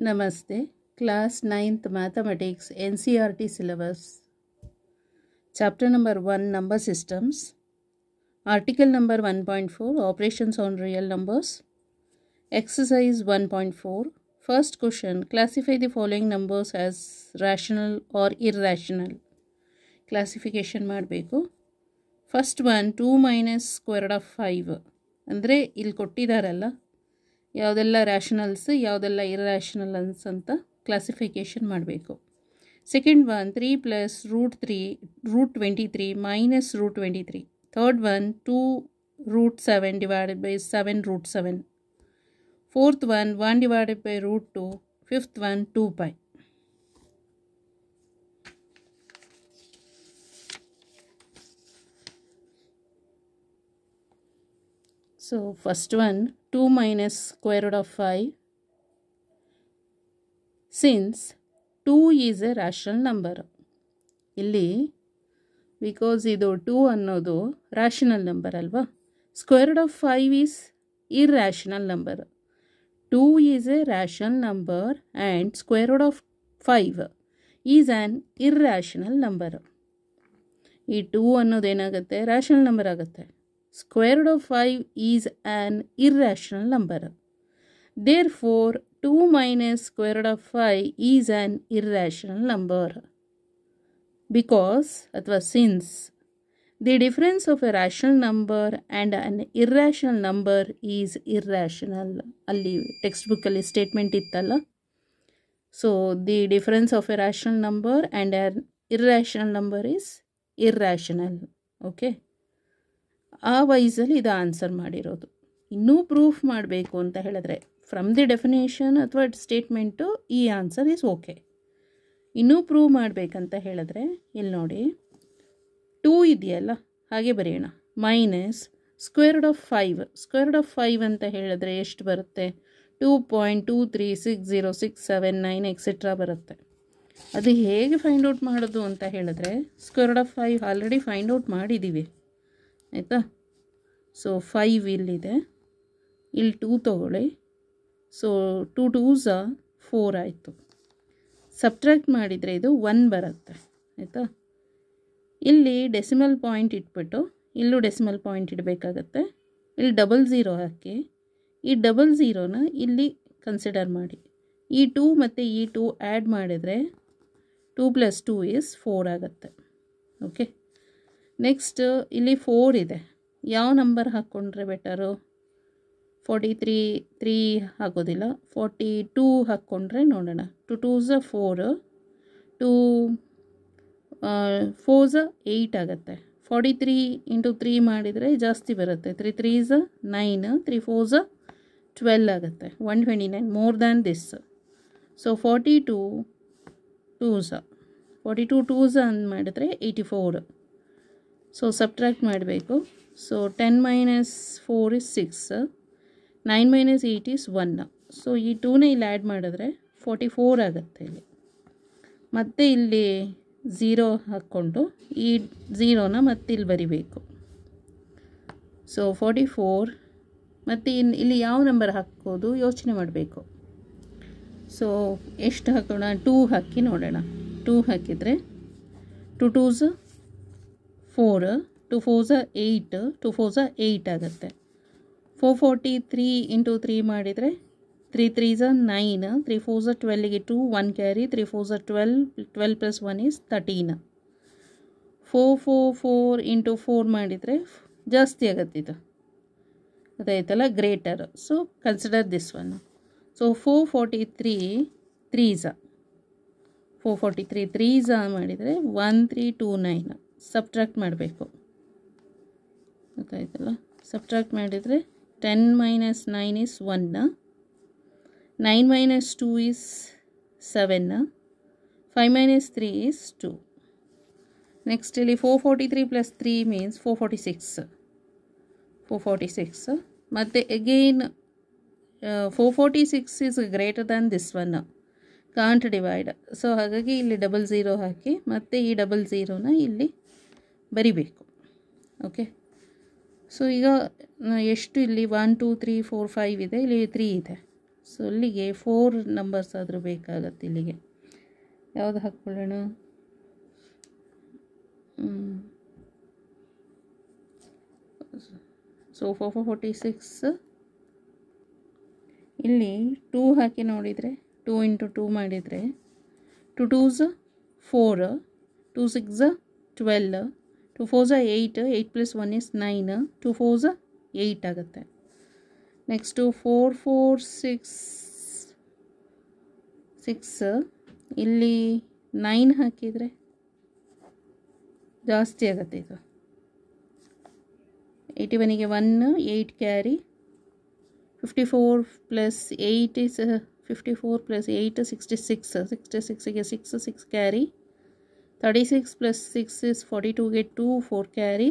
नमस्ते class ninth mathematics NCERT syllabus chapter number one number systems article number one point four operations on real numbers exercise one point four first question classify the following numbers as rational or irrational classification first one two minus minus of of अरे ಅಂದರೆ ಯಾವುದೆಲ್ಲ rationals ಯಾವುದೆಲ್ಲ irrationals ಅಂತ classification ಮಾಡಬೇಕು second one three plus root three root twenty three minus root twenty three third one two root seven divided by seven root seven fourth one one divided by root two fifth one two by so first one two minus square root of five since two is a rational number ಇಲ್ಲಿ because ಇದು two ಅನ್ನೋದು rational number ಅಲ್ವಾ square root of five is irrational number two is a rational number and square root of five is an irrational number ಈ two ಅನ್ನೋದೇನಾಗುತ್ತೆ rational number ಆಗುತ್ತೆ Square root of 5 is an irrational number. Therefore, 2 minus square root of 5 is an irrational number. Because, was since, the difference of a rational number and an irrational number is irrational. Ali textbook ali statement ittala. So, the difference of a rational number and an irrational number is irrational. Okay. ಆ ವೈಸಲ್ಲಿ ಇದು answer ಮಾಡಿರೋದು ಇನ್ನೂ proof ಮಾಡಬೇಕು ಅಂತ ಹೇಳಿದ್ರೆ from the definition ಅಥವಾ statement ಈ answer is okay ಇನ್ನೂ ಪ್ರೂವ್ ಮಾಡಬೇಕಂತ ಹೇಳಿದ್ರೆ ಇಲ್ಲಿ ನೋಡಿ ಟೂ ಇದೆಯಲ್ಲ ಹಾಗೆ ಬರೆಯೋಣ minus squared of five squared of five ಅಂತ ಹೇಳಿದ್ರೆ ಎಷ್ಟು ಬರುತ್ತೆ two point two three six zero six seven nine etcetera ಬರುತ್ತೆ ಅದು ಹೇಗೆ ಫೈಂಡ್ ಔಟ್ ಮಾಡೋದು ಅಂತ ಹೇಳಿದ್ರೆ squared of five already find out ಮಾಡಿದ್ದೀವಿ ಆಯಿತಾ ಸೊ ಫೈವ್ ಇಲ್ಲಿದೆ ಇಲ್ಲಿ ಟೂ ತೊಗೊಳ್ಳಿ ಸೊ ಟೂ ಟೂಸ ಫೋರ್ ಆಯಿತು ಸಬ್ಟ್ರ್ಯಾಕ್ಟ್ ಮಾಡಿದರೆ ಇದು ಒನ್ ಬರುತ್ತೆ ಆಯಿತಾ ಇಲ್ಲಿ ಡೆಸಿಮಲ್ ಪಾಯಿಂಟ್ ಇಟ್ಬಿಟ್ಟು ಇಲ್ಲೂ ಡೆಸಿಮಲ್ ಪಾಯಿಂಟ್ ಇಡಬೇಕಾಗತ್ತೆ ಇಲ್ಲಿ ಡಬಲ್ ಝೀರೋ ಹಾಕಿ ಈ ಡಬಲ್ ಝೀರೋನ ಇಲ್ಲಿ ಕನ್ಸಿಡರ್ ಮಾಡಿ ಈ ಟೂ ಮತ್ತು ಈ ಟೂ ಆ್ಯಡ್ ಮಾಡಿದರೆ two plus two is four ಆಗುತ್ತೆ ಓಕೆ ನೆಕ್ಸ್ಟ್ ಇಲ್ಲಿ ಫೋರ್ ಇದೆ ಯಾವ ನಂಬರ್ ಹಾಕ್ಕೊಂಡ್ರೆ ಬೆಟರು ಫೋರ್ಟಿ ತ್ರೀ ತ್ರೀ ಹಾಕೋದಿಲ್ಲ ಫೋರ್ಟಿ ಟೂ ಹಾಕ್ಕೊಂಡ್ರೆ ನೋಡೋಣ two twos four two fours eight ಆಗುತ್ತೆ ಫಾರ್ಟಿ ತ್ರೀ ಇಂಟು ತ್ರೀ ಮಾಡಿದರೆ ಜಾಸ್ತಿ ಬರುತ್ತೆ three threes nine three fours twelve ಆಗುತ್ತೆ one twenty nine more than this so forty two twos forty two twos ಅಂತ ಮಾಡಿದರೆ eighty four so subtract ಮಾಡಬೇಕು so ten minus four is six nine minus eight is one so ಈ ಟೂನ ಇಲ್ಲಿ add ಮಾಡಿದ್ರೆ forty four ಆಗುತ್ತೆ ಇಲ್ಲಿ ಮತ್ತು ಇಲ್ಲಿ ಝೀರೋ ಹಾಕ್ಕೊಂಡು ಈ ಝೀರೋನ ಮತ್ತೆ ಇಲ್ಲಿ ಬರಿಬೇಕು ಸೊ ಫೋರ್ಟಿ ಫೋರ್ ಮತ್ತು ಇನ್ನು ಇಲ್ಲಿ ಯಾವ ನಂಬರ್ ಹಾಕೋದು ಯೋಚನೆ ಮಾಡಬೇಕು ಸೊ ಎಷ್ಟು ಹಾಕೋಣ ಟೂ ಹಾಕಿ ನೋಡೋಣ ಟೂ ಹಾಕಿದರೆ two twos four two fours eight two fours eight ಆಗುತ್ತೆ four forty three into three ಮಾಡಿದರೆ three threes nine three fours ಟ್ವೆಲ್ಗೆ two one carry three fours twelve twelve plus one is thirteen four four four into four ಮಾಡಿದರೆ ಜಾಸ್ತಿ ಆಗುತ್ತೆ ಇದು ಅದಾಯ್ತಲ್ಲ greater so consider this one so four forty three threes four forty three threes ಮಾಡಿದರೆ one three two nine subtract ಮಾಡಬೇಕು ಗೊತ್ತಾಯ್ತಲ್ಲ ಸಪ್ಟ್ರಾಕ್ಟ್ ಮಾಡಿದರೆ ten minus nine is ಒನ್ನ ನೈನ್ ಮೈನಸ್ ಟೂ ಈಸ್ ಸೆವೆನ್ನ five minus three is two next ಇಲ್ಲಿ four forty three plus three means four forty six four forty six ಮತ್ತು again four forty six is greater than this one can't divide so ಹಾಗಾಗಿ ಇಲ್ಲಿ double zero ಹಾಕಿ ಮತ್ತು ಈ double ಝೀರೋನ ಇಲ್ಲಿ ಬರಿಬೇಕು okay so ಈಗ ಎಷ್ಟು ಇಲ್ಲಿ one two three four five ಇದೆ ಇಲ್ಲಿ ತ್ರೀ ಇದೆ ಸೊ ಇಲ್ಲಿಗೆ ಫೋರ್ ನಂಬರ್ಸ್ ಆದರೂ ಬೇಕಾಗತ್ತೆ ಇಲ್ಲಿಗೆ ಯಾವುದು ಹಾಕ್ಕೊಳ್ಳೋಣ so four four forty six ಇಲ್ಲಿ ಟೂ ಹಾಕಿ ನೋಡಿದರೆ ಟೂ ಇಂಟು ಟೂ ಮಾಡಿದರೆ two twos four two six twelve 2 * 4 = 8 8 + 1 = 9 2 * 4 = 8 ಆಗುತ್ತೆ ನೆಕ್ಸ್ಟ್ 4 4 6 6 ಇಲ್ಲಿ 9 ಹಾಕಿದ್ರೆ ಜಾಸ್ತಿ ಆಗುತ್ತೆ ಇದು 8 ಟ ಬನಿ ಗೆ 1 8 ক্যারি 54 + 8 = 54 + 8 = 66 66 ಗೆ 6 6 carry 36 plus 6 is 42 get 2 4 carry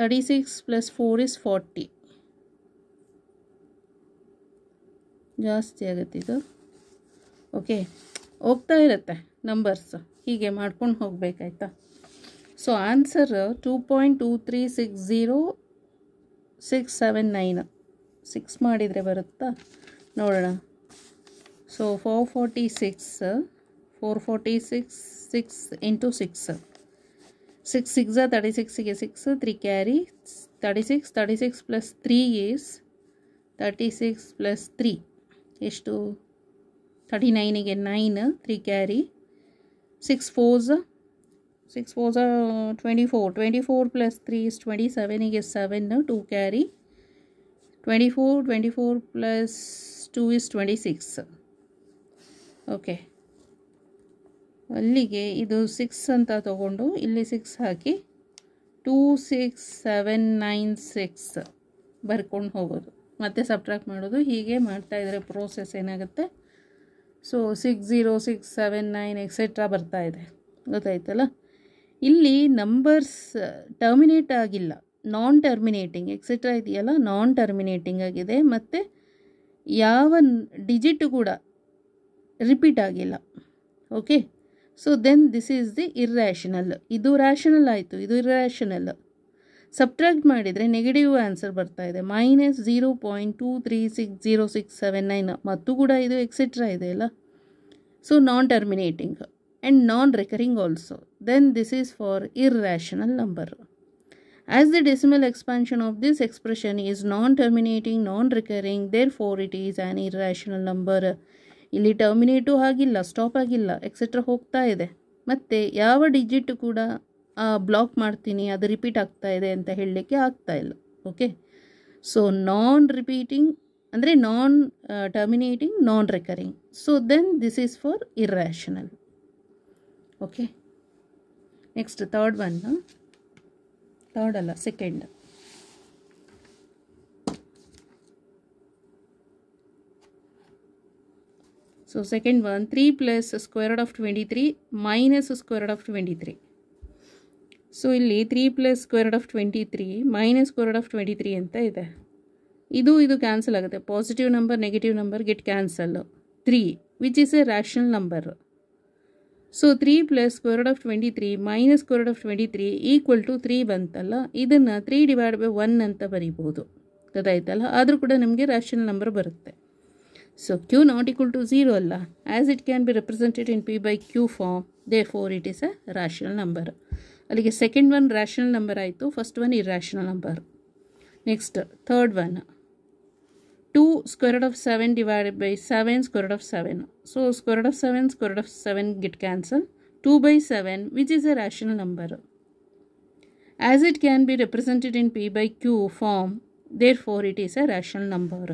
36 plus 4 is 40 ಜಾಸ್ತಿ ಆಗುತ್ತೆ ಇದು ಓಕೆ ಹೋಗ್ತಾ ಇರುತ್ತೆ ನಂಬರ್ಸ್ ಹೀಗೆ ಮಾಡ್ಕೊಂಡು ಹೋಗಬೇಕಾಯ್ತಾ so answer two point two three six zero six seven nine six ಮಾಡಿದರೆ ಬರುತ್ತಾ ನೋಡೋಣ so four forty six four forty six six into six six six thirty six के six three carry thirty six thirty six plus three is thirty six plus three एस्टु thirty nine के nine three carry six fours six fours twenty four twenty four plus three is twenty seven के seven two carry twenty four twenty four plus two is twenty six okay ಅಲ್ಲಿಗೆ ಇದು six ಅಂತ ತಗೊಂಡು ಇಲ್ಲಿ six ಹಾಕಿ two six seven nine six ಬರ್ಕೊಂಡು ಹೋಗೋದು ಮತ್ತೆ ಸಬ್ಟ್ರಾಕ್ಟ್ ಮಾಡೋದು ಹೀಗೆ ಮಾಡ್ತಾಯಿದ್ರೆ ಪ್ರೋಸೆಸ್ ಏನಾಗುತ್ತೆ so six zero six seven nine etcetera ಇದೆ ಗೊತ್ತಾಯ್ತಲ್ಲ ಇಲ್ಲಿ ನಂಬರ್ಸ್ ಟರ್ಮಿನೇಟ್ uh, ಆಗಿಲ್ಲ ನಾನ್ ಟರ್ಮಿನೇಟಿಂಗ್ ಎಕ್ಸೆಟ್ರಾ ಇದೆಯಲ್ಲ ನಾನ್ ಟರ್ಮಿನೇಟಿಂಗ್ ಆಗಿದೆ ಮತ್ತು ಯಾವ ಡಿಜಿಟ್ ಕೂಡ ರಿಪೀಟ್ ಆಗಿಲ್ಲ okay so then this is the irrational ಇದು ರ್ಯಾಷನಲ್ ಆಯಿತು ಇದು ಇರ್ರ್ಯಾಷನಲ್ ಸಬ್ಟ್ರಾಕ್ಟ್ ಮಾಡಿದರೆ ನೆಗೆಟಿವ್ ಆನ್ಸರ್ ಬರ್ತಾ ಇದೆ minus zero point two three six zero six seven nine ಮತ್ತು ಕೂಡ ಇದು ಎಕ್ಸೆಟ್ರಾ ಇದೆ ಅಲ್ಲ so non terminating and non recurring also then this is for irrational number as the decimal expansion of this expression is non terminating non recurring therefore it is an irrational number ಇಲ್ಲಿ terminate ಆಗಿಲ್ಲ stop ಆಗಿಲ್ಲ etcetera ಹೋಗ್ತಾ ಇದೆ ಮತ್ತು ಯಾವ digit ಕೂಡ block ಮಾಡ್ತೀನಿ ಅದು ರಿಪೀಟ್ ಆಗ್ತಾ ಇದೆ ಅಂತ ಹೇಳಲಿಕ್ಕೆ ಆಗ್ತಾ ಇಲ್ಲ ಓಕೆ ಸೊ ನಾನ್ ರಿಪೀಟಿಂಗ್ ಅಂದರೆ non terminating non recurring so then this is for irrational okay next third one third ಅಲ್ಲ second So second one 3 plus square root twenty three minus squared root twenty three so ಇಲ್ಲಿ three plus squared of twenty three minus square of twenty three ಅಂತ ಇದೆ ಇದು ಇದು cancel ಆಗುತ್ತೆ positive number negative number get cancel three which is a rational number so three plus square of twenty three minus square of twenty three equal to three ಬಂತಲ್ಲ ಇದನ್ನು three divide by one ಅಂತ ಬರಿಬೋದು ಗೊತ್ತಾಯ್ತಲ್ಲ ಆದರೂ ಕೂಡ ನಮಗೆ rational number ಬರುತ್ತೆ So q not equal to 0 Allah, as it can be represented in p by q form, therefore it is a rational number. Allah, second one rational number, I to first one irrational number. Next, third one, 2 square root of 7 divided by 7 square root of 7. So square root of 7, square root of 7 get cancel 2 by 7, which is a rational number. As it can be represented in p by q form, therefore it is a rational number.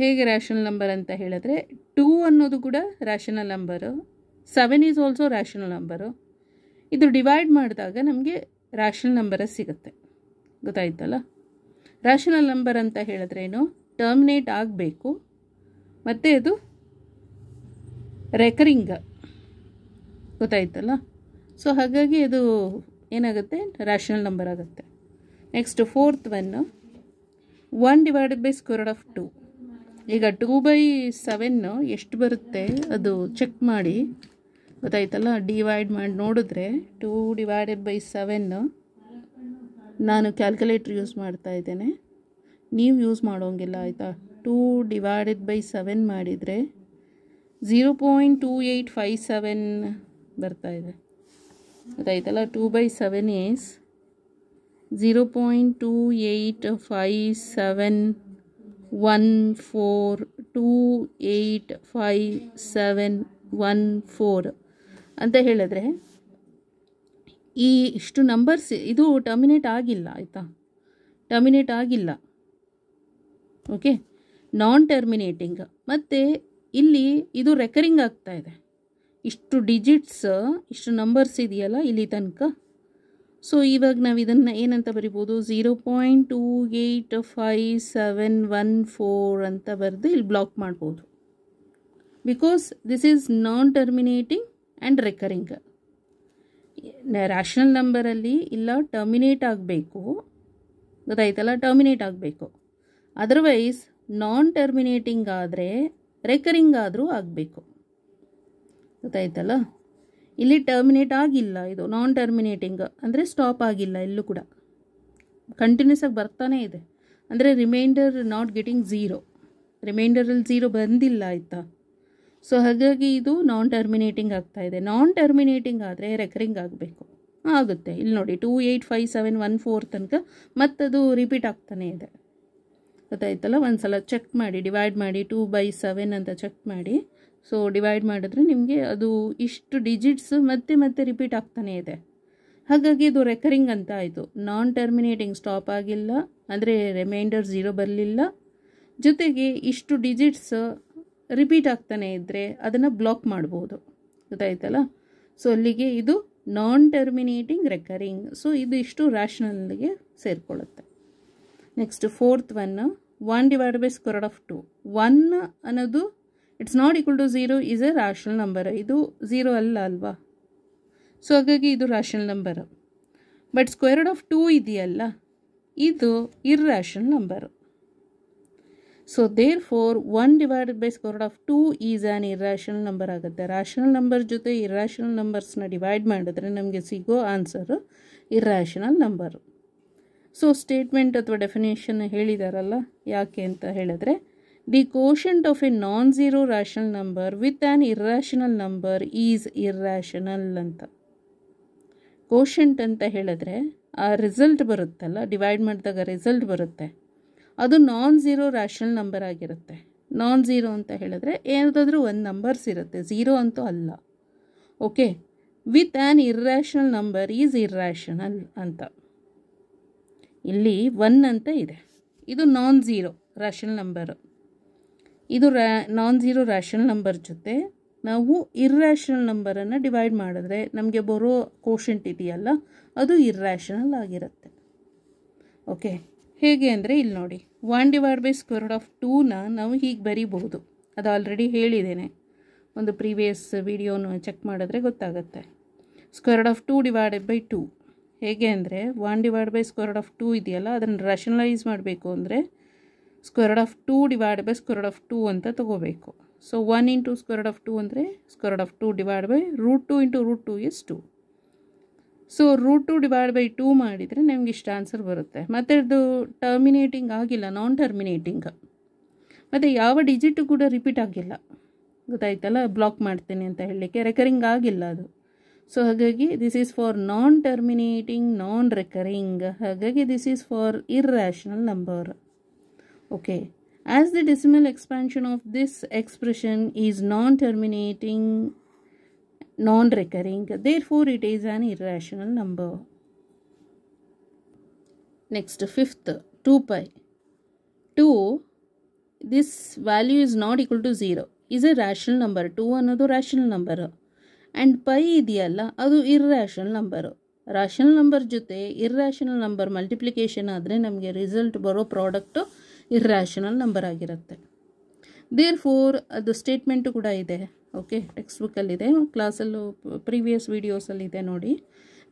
ಹೇಗೆ rational number ಅಂತ ಹೇಳಿದ್ರೆ two ಅನ್ನೋದು ಕೂಡ rational number seven is also rational number ಇದು divide ಮಾಡಿದಾಗ ನಮಗೆ rational ನಂಬರೇ ಸಿಗುತ್ತೆ ಗೊತ್ತಾಯ್ತಲ್ಲ ರ್ಯಾಷನಲ್ ನಂಬರ್ ಅಂತ ಹೇಳಿದ್ರೇನು ಟರ್ಮಿನೇಟ್ ಆಗಬೇಕು ಮತ್ತು ಅದು ರೆಕರಿಂಗ್ ಗೊತ್ತಾಯ್ತಲ್ಲ ಸೊ ಹಾಗಾಗಿ ಅದು ಏನಾಗುತ್ತೆ ರ್ಯಾಷನಲ್ ನಂಬರ್ ಆಗುತ್ತೆ next fourth one one divided by square of two ಈಗ ಟೂ ಬೈ ಸೆವೆನ್ನು ಎಷ್ಟು ಬರುತ್ತೆ ಅದು ಚೆಕ್ ಮಾಡಿ ಗೊತ್ತಾಯ್ತಲ್ಲ ಡಿವೈಡ್ ಮಾಡಿ ನೋಡಿದ್ರೆ ಟೂ ಡಿವೈಡೆಡ್ ಬೈ ಸೆವೆನ್ನು ನಾನು ಕ್ಯಾಲ್ಕುಲೇಟ್ರ್ ಯೂಸ್ ಮಾಡ್ತಾ ಇದ್ದೇನೆ ನೀವು ಯೂಸ್ ಮಾಡೋಂಗಿಲ್ಲ ಆಯಿತಾ ಟೂ ಡಿವೈಡೆಡ್ ಬೈ ಸೆವೆನ್ ಮಾಡಿದರೆ zero point two eight five seven ಬರ್ತಾಯಿದೆ ಗೊತ್ತಾಯ್ತಲ್ಲ two by seven is zero point two eight five seven one four two eight five seven one four ಅಂತ ಹೇಳಿದ್ರೆ ಈ ಇಷ್ಟು ನಂಬರ್ಸ್ ಇದು ಟರ್ಮಿನೇಟ್ ಆಗಿಲ್ಲ ಆಯಿತಾ ಟರ್ಮಿನೇಟ್ ಆಗಿಲ್ಲ ಓಕೆ ನಾನ್ ಟರ್ಮಿನೇಟಿಂಗ್ ಮತ್ತು ಇಲ್ಲಿ ಇದು ರೆಕರಿಂಗ್ ಆಗ್ತಾ ಇದೆ ಇಷ್ಟು ಡಿಜಿಟ್ಸ್ ಇಷ್ಟು ನಂಬರ್ಸ್ ಇದೆಯಲ್ಲ ಇಲ್ಲಿ ತನಕ ಸೊ ಇವಾಗ ನಾವು ಇದನ್ನು ಏನಂತ ಬರಿಬೋದು zero point two eight five seven one four ಅಂತ ಬರೆದು ಇಲ್ಲಿ ಬ್ಲಾಕ್ ಮಾಡ್ಬೋದು because this is non terminating and recurring rational ನಂಬರಲ್ಲಿ ಇಲ್ಲ ಟರ್ಮಿನೇಟ್ ಆಗಬೇಕು ಗೊತ್ತಾಯ್ತಲ್ಲ ಟರ್ಮಿನೇಟ್ ಆಗಬೇಕು ಅದರ್ವೈಸ್ ನಾನ್ ಟರ್ಮಿನೇಟಿಂಗ್ ಆದರೆ ರೆಕರಿಂಗ್ ಆದರೂ ಆಗಬೇಕು ಗೊತ್ತಾಯ್ತಲ್ಲ ಇಲ್ಲಿ ಟರ್ಮಿನೇಟ್ ಆಗಿಲ್ಲ ಇದು ನಾನ್ ಟರ್ಮಿನೇಟಿಂಗ್ ಅಂದರೆ ಸ್ಟಾಪ್ ಆಗಿಲ್ಲ ಎಲ್ಲೂ ಕೂಡ ಕಂಟಿನ್ಯೂಸ್ ಆಗಿ ಬರ್ತಾನೇ ಇದೆ ಅಂದರೆ ರಿಮೈಂಡರ್ ನಾಟ್ ಗೆಟಿಂಗ್ ಝೀರೋ ರಿಮೈಂಡರಲ್ಲಿ ಝೀರೋ ಬಂದಿಲ್ಲ ಆಯಿತಾ ಸೊ ಹಾಗಾಗಿ ಇದು ನಾನ್ ಟರ್ಮಿನೇಟಿಂಗ್ ಆಗ್ತಾ ಇದೆ ನಾನ್ ಟರ್ಮಿನೇಟಿಂಗ್ ಆದರೆ ರೆಕರಿಂಗ್ ಆಗಬೇಕು ಆಗುತ್ತೆ ಇಲ್ಲಿ ನೋಡಿ two eight five seven one four ತನಕ ಮತ್ತದು ರಿಪೀಟ್ ಆಗ್ತಾನೇ ಇದೆ ಗೊತ್ತಾಯ್ತಲ್ಲ ಒಂದು ಸಲ ಚೆಕ್ ಮಾಡಿ ಡಿವೈಡ್ ಮಾಡಿ ಟೂ ಬೈ ಸೆವೆನ್ ಅಂತ ಚೆಕ್ ಮಾಡಿ ಸೊ ಡಿವೈಡ್ ಮಾಡಿದ್ರೆ ನಿಮಗೆ ಅದು ಇಷ್ಟು ಡಿಜಿಟ್ಸ್ ಮತ್ತೆ ಮತ್ತೆ ರಿಪೀಟ್ ಆಗ್ತಾನೇ ಇದೆ ಹಾಗಾಗಿ ಇದು ರೆಕರಿಂಗ್ ಅಂತ ಆಯಿತು ನಾನ್ ಟರ್ಮಿನೇಟಿಂಗ್ ಸ್ಟಾಪ್ ಆಗಿಲ್ಲ ಅಂದರೆ ರಿಮೈಂಡರ್ ಝೀರೋ ಬರಲಿಲ್ಲ ಜೊತೆಗೆ ಇಷ್ಟು ಡಿಜಿಟ್ಸ್ ರಿಪೀಟ್ ಆಗ್ತಾನೆ ಇದ್ದರೆ ಅದನ್ನು ಬ್ಲಾಕ್ ಮಾಡ್ಬೋದು ಗೊತ್ತಾಯ್ತಲ್ಲ ಸೊ ಅಲ್ಲಿಗೆ ಇದು ನಾನ್ ಟರ್ಮಿನೇಟಿಂಗ್ ರೆಕರಿಂಗ್ ಸೊ ಇದು ಇಷ್ಟು ರ್ಯಾಷನಲ್ಗೆ ಸೇರಿಕೊಳ್ಳುತ್ತೆ next fourth one one divide by squared of two one ಅನ್ನೋದು it's not equal to zero is a rational number ಇದು ಝೀರೋ ಅಲ್ಲ ಅಲ್ವಾ ಸೊ ಹಾಗಾಗಿ ಇದು rational number but squared of two ಇದೆಯಲ್ಲ ಇದು irrational number so therefore one divided by square of two is an irrational number ಆಗುತ್ತೆ rational number ಜೊತೆ irrational ನಂಬರ್ಸ್ನ ಡಿವೈಡ್ ಮಾಡಿದ್ರೆ ನಮಗೆ ಸಿಗೋ answer irrational number so statement ಅಥವಾ ಡೆಫಿನೇಷನ್ ಹೇಳಿದಾರಲ್ಲ ಯಾಕೆ ಅಂತ ಹೇಳಿದ್ರೆ The quotient of a non-zero rational number with an irrational number is irrational ಅಂತ ಕೋಶಂಟ್ ಅಂತ ಹೇಳಿದ್ರೆ ಆ ರಿಸಲ್ಟ್ ಬರುತ್ತಲ್ಲ ಡಿವೈಡ್ ಮಾಡಿದಾಗ ರಿಸಲ್ಟ್ ಬರುತ್ತೆ ಅದು ನಾನ್ ಝೀರೋ ರ್ಯಾಷನಲ್ ನಂಬರ್ ಆಗಿರುತ್ತೆ ನಾನ್ ಝೀರೋ ಅಂತ ಹೇಳಿದ್ರೆ ಏನಾದರೂ ಒಂದು ನಂಬರ್ಸ್ ಇರುತ್ತೆ ಝೀರೋ ಅಂತೂ ಅಲ್ಲ okay with an irrational number is irrational ಅಂತ ಇಲ್ಲಿ ಒನ್ ಅಂತ ಇದೆ ಇದು ನಾನ್ ಝೀರೋ ರ್ಯಾಷನಲ್ ನಂಬರು ಇದು ರ್ಯಾ ನಾನ್ ಝೀರೋ ರ್ಯಾಷನಲ್ ನಂಬರ್ ಜೊತೆ ನಾವು ಇರ್ರ್ಯಾಷನಲ್ ನಂಬರನ್ನು ಡಿವೈಡ್ ಮಾಡಿದ್ರೆ ನಮಗೆ ಬರೋ ಕೋಶೆಂಟ್ ಇದೆಯಲ್ಲ ಅದು ಇರ್ರ್ಯಾಷನಲ್ ಆಗಿರುತ್ತೆ ಓಕೆ ಹೇಗೆ ಅಂದರೆ ಇಲ್ಲಿ ನೋಡಿ one divide by square of ಟೂನ ನಾವು ಹೀಗೆ ಬರೀಬಹುದು ಅದು ಆಲ್ರೆಡಿ ಹೇಳಿದ್ದೇನೆ ಒಂದು ಪ್ರೀವಿಯಸ್ ವಿಡಿಯೋನು ಚೆಕ್ ಮಾಡಿದ್ರೆ ಗೊತ್ತಾಗುತ್ತೆ squared of two divided by two ಹೇಗೆ ಅಂದರೆ one divide by squared of two ಇದೆಯಲ್ಲ ಅದನ್ನು ರ್ಯಾಷನಲೈಸ್ ಮಾಡಬೇಕು ಅಂದರೆ squared of two divide by squared of two ಅಂತ ತೊಗೋಬೇಕು so one into squared of two ಅಂದರೆ squared of two divide by root two into root two is two so root two divide by two ಮಾಡಿದರೆ ನಮಗೆ ಇಷ್ಟು answer ಬರುತ್ತೆ ಮತ್ತು ಅದು terminating ಆಗಿಲ್ಲ ನಾನ್ ಟರ್ಮಿನೇಟಿಂಗ್ ಮತ್ತು ಯಾವ ಡಿಜಿಟು ಕೂಡ ರಿಪೀಟ್ ಆಗಿಲ್ಲ ಗೊತ್ತಾಯ್ತಲ್ಲ ಬ್ಲಾಕ್ ಮಾಡ್ತೇನೆ ಅಂತ ಹೇಳಲಿಕ್ಕೆ ರೆಕರಿಂಗ್ ಆಗಿಲ್ಲ ಅದು ಸೊ ಹಾಗಾಗಿ this is for non terminating non recurring ಹಾಗಾಗಿ this is for irrational number Okay. As the decimal expansion of this expression is non-terminating, non-recurring, therefore it is an irrational number. Next, fifth, 2 pi. 2, this value is not equal to 0. is a rational number 2 another rational number and pi ಇದೆಯಲ್ಲ ಅದು irrational number. Rational number, ಜೊತೆ irrational number multiplication adre ನಮಗೆ baro ಬರೋ irrational number ಆಗಿರುತ್ತೆ therefore ಅದು statement ಕೂಡ ಇದೆ okay text ಬುಕ್ಕಲ್ಲಿದೆ ಕ್ಲಾಸಲ್ಲೂ ಪ್ರೀವಿಯಸ್ ವೀಡಿಯೋಸಲ್ಲಿದೆ ನೋಡಿ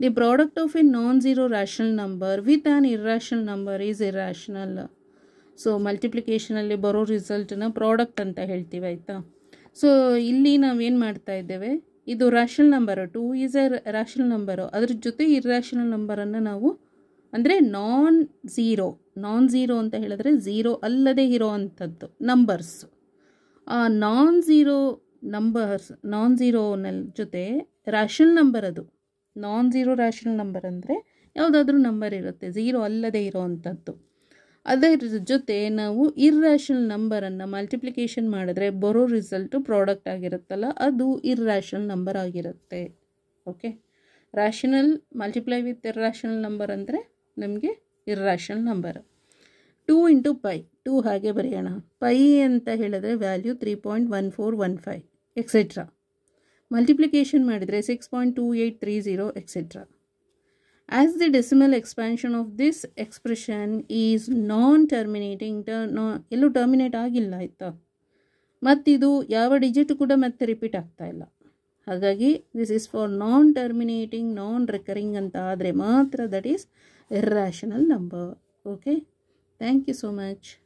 the product of a non zero rational number with an irrational number is irrational so ಮಲ್ಟಿಪ್ಲಿಕೇಶನಲ್ಲಿ ಬರೋ ರಿಸಲ್ಟನ್ನ ಪ್ರಾಡಕ್ಟ್ ಅಂತ ಹೇಳ್ತೀವಿ ಆಯಿತಾ ಸೊ ಇಲ್ಲಿ ನಾವೇನು ಮಾಡ್ತಾ ಇದ್ದೇವೆ ಇದು rational number two is a rational number ಅದ್ರ ಜೊತೆ ಇರ್ರ್ಯಾಷನಲ್ ನಂಬರನ್ನು ನಾವು ಅಂದರೆ ನಾನ್ ಝೀರೋ ನಾನ್ ಝೀರೋ ಅಂತ ಹೇಳಿದ್ರೆ ಝೀರೋ ಅಲ್ಲದೆ ಇರೋವಂಥದ್ದು ಅಂಥದ್ದು ನಂಬರ್ಸು ಆ ನಾನ್ ಝೀರೋ ನಂಬರ್ಸ್ ನಾನ್ ಝೀರೋನಲ್ಲಿ ಜೊತೆ ರ್ಯಾಷನಲ್ ನಂಬರ್ ಅದು ನಾನ್ ಝೀರೋ ರ್ಯಾಷನಲ್ ನಂಬರ್ ಅಂದರೆ ಯಾವುದಾದ್ರೂ ನಂಬರ್ ಇರುತ್ತೆ ಝೀರೋ ಅಲ್ಲದೆ ಅಂಥದ್ದು ಅದರ ಜೊತೆ ನಾವು ಇರ್ರ್ಯಾಷನಲ್ ನಂಬರನ್ನು ಮಲ್ಟಿಪ್ಲಿಕೇಶನ್ ಮಾಡಿದ್ರೆ ಬರೋ ರಿಸಲ್ಟು ಪ್ರಾಡಕ್ಟ್ ಆಗಿರುತ್ತಲ್ಲ ಅದು ಇರ್ರ್ಯಾಷನಲ್ ನಂಬರ್ ಆಗಿರುತ್ತೆ okay rational multiply with irrational number ಅಂದರೆ ನಮಗೆ irrational number two into pi two ಹಾಗೆ ಬರೆಯೋಣ ಪೈ ಅಂತ ಹೇಳಿದ್ರೆ value three point one four one five etcetera multiplication ಮಾಡಿದರೆ six point two eight three zero etcetera as the decimal expansion of this expression is non terminating ಟರ್ ನಾ ಎಲ್ಲೂ terminate ಆಗಿಲ್ಲ ಆಯಿತಾ ಮತ್ತಿದು ಯಾವ ಡಿಜಿಟ್ ಕೂಡ ಮತ್ತೆ ರಿಪೀಟ್ ಆಗ್ತಾ ಇಲ್ಲ ಹಾಗಾಗಿ this is for non terminating non recurring ಅಂತ ಆದರೆ ಮಾತ್ರ that is irrational number okay thank you so much